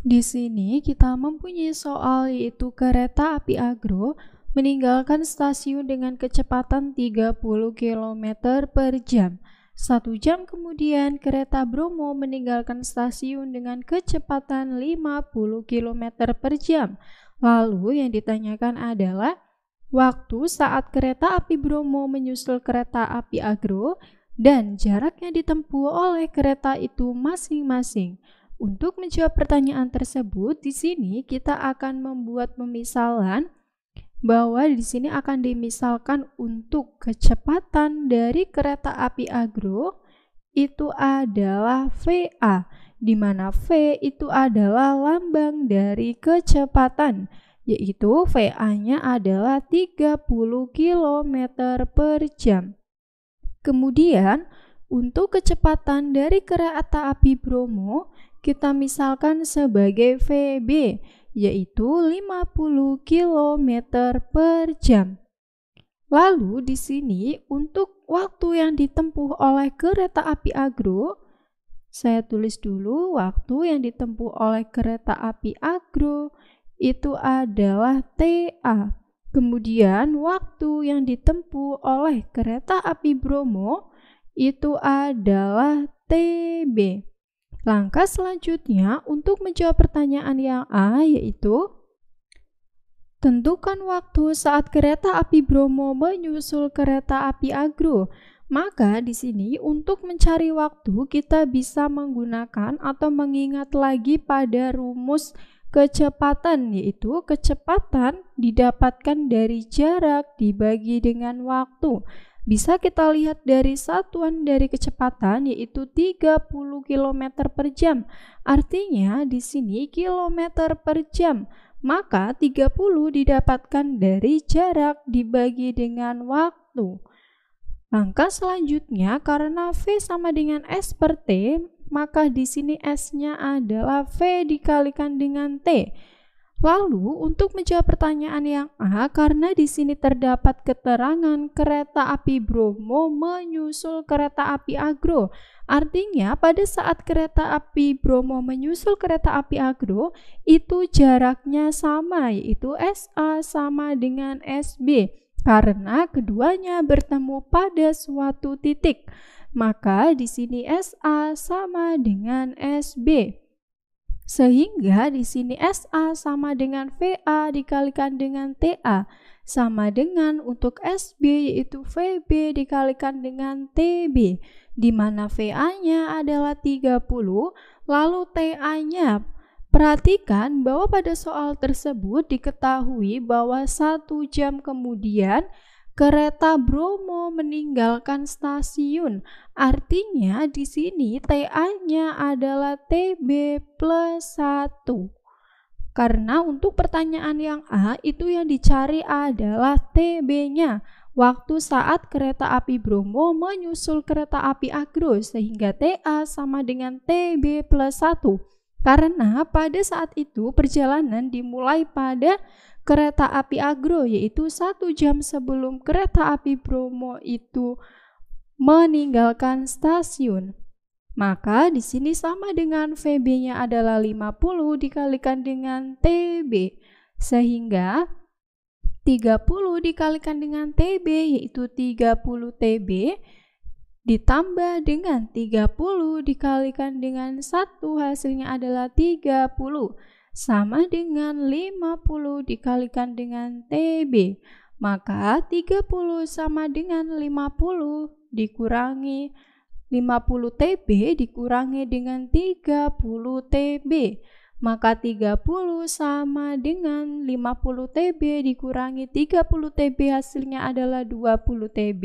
Di sini kita mempunyai soal yaitu kereta api agro meninggalkan stasiun dengan kecepatan 30 km per jam. Satu jam kemudian, kereta Bromo meninggalkan stasiun dengan kecepatan 50 km per jam. Lalu yang ditanyakan adalah, waktu saat kereta api Bromo menyusul kereta api Agro, dan jaraknya ditempuh oleh kereta itu masing-masing. Untuk menjawab pertanyaan tersebut, di sini kita akan membuat pemisalan bahwa di sini akan dimisalkan untuk kecepatan dari kereta api agro itu adalah VA, di mana V itu adalah lambang dari kecepatan, yaitu VA-nya adalah 30 km per jam. Kemudian, untuk kecepatan dari kereta api Bromo, kita misalkan sebagai VB, yaitu 50 km per jam. Lalu di sini untuk waktu yang ditempuh oleh kereta api agro, saya tulis dulu waktu yang ditempuh oleh kereta api agro itu adalah TA. Kemudian waktu yang ditempuh oleh kereta api Bromo itu adalah TB. Langkah selanjutnya untuk menjawab pertanyaan yang A yaitu Tentukan waktu saat kereta api Bromo menyusul kereta api Agro. Maka di sini untuk mencari waktu kita bisa menggunakan atau mengingat lagi pada rumus kecepatan yaitu kecepatan didapatkan dari jarak dibagi dengan waktu bisa kita lihat dari satuan dari kecepatan yaitu 30 km per jam. Artinya di sini kilometer per jam. Maka 30 didapatkan dari jarak dibagi dengan waktu. Langkah selanjutnya karena V sama dengan S per T, maka di sini S-nya adalah V dikalikan dengan T. Lalu, untuk menjawab pertanyaan yang A, karena di sini terdapat keterangan kereta api Bromo menyusul kereta api Agro. Artinya, pada saat kereta api Bromo menyusul kereta api Agro, itu jaraknya sama, yaitu SA sama dengan SB, karena keduanya bertemu pada suatu titik. Maka di sini SA sama dengan SB. Sehingga di sini SA sama dengan VA dikalikan dengan TA sama dengan untuk SB yaitu VB dikalikan dengan TB di mana VA-nya adalah 30 lalu TA-nya Perhatikan bahwa pada soal tersebut diketahui bahwa satu jam kemudian Kereta Bromo meninggalkan stasiun. Artinya di sini TA-nya adalah TB plus 1. Karena untuk pertanyaan yang A itu yang dicari adalah TB-nya waktu saat kereta api Bromo menyusul kereta api Agro sehingga TA sama dengan TB plus 1 karena pada saat itu perjalanan dimulai pada kereta api Agro yaitu satu jam sebelum kereta api Bromo itu meninggalkan stasiun. Maka di sini sama dengan VB-nya adalah 50 dikalikan dengan TB sehingga 30 dikalikan dengan TB yaitu 30 TB ditambah dengan 30 dikalikan dengan 1 hasilnya adalah 30 sama dengan 50 dikalikan dengan TB. Maka 30 sama dengan 50 dikurangi 50 TB dikurangi dengan 30 TB. Maka 30 sama dengan 50 TB dikurangi 30 TB hasilnya adalah 20 TB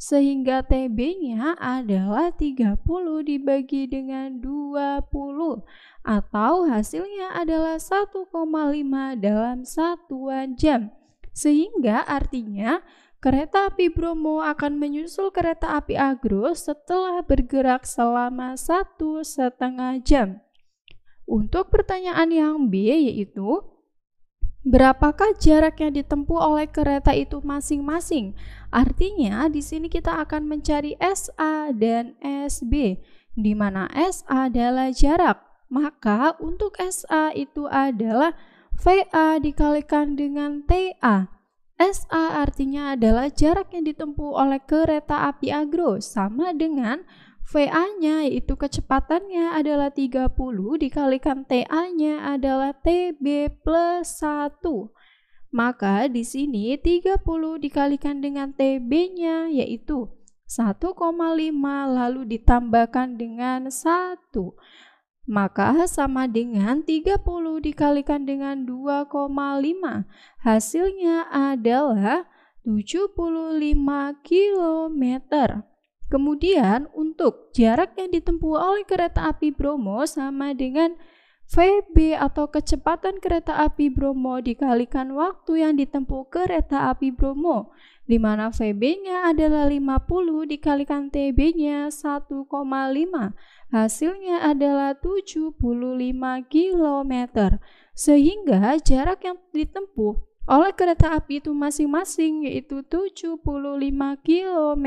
sehingga TB-nya adalah 30 dibagi dengan 20 atau hasilnya adalah 1,5 dalam satuan jam. Sehingga artinya Kereta api Bromo akan menyusul kereta api Agro setelah bergerak selama satu setengah jam. Untuk pertanyaan yang B yaitu, Berapakah jarak yang ditempuh oleh kereta itu masing-masing? Artinya, di sini kita akan mencari SA dan SB, di mana SA adalah jarak. Maka, untuk SA itu adalah VA dikalikan dengan TA. SA artinya adalah jarak yang ditempuh oleh kereta api agro sama dengan VA-nya yaitu kecepatannya adalah 30 dikalikan TA-nya adalah TB plus 1. Maka di sini 30 dikalikan dengan TB-nya yaitu 1,5 lalu ditambahkan dengan 1. Maka sama dengan 30 dikalikan dengan 2,5. Hasilnya adalah 75 km. Kemudian untuk jarak yang ditempuh oleh kereta api Bromo sama dengan VB atau kecepatan kereta api Bromo dikalikan waktu yang ditempuh kereta api Bromo, di mana VB-nya adalah 50 dikalikan TB-nya 1,5. Hasilnya adalah 75 km. Sehingga jarak yang ditempuh oleh kereta api itu masing-masing yaitu 75 km.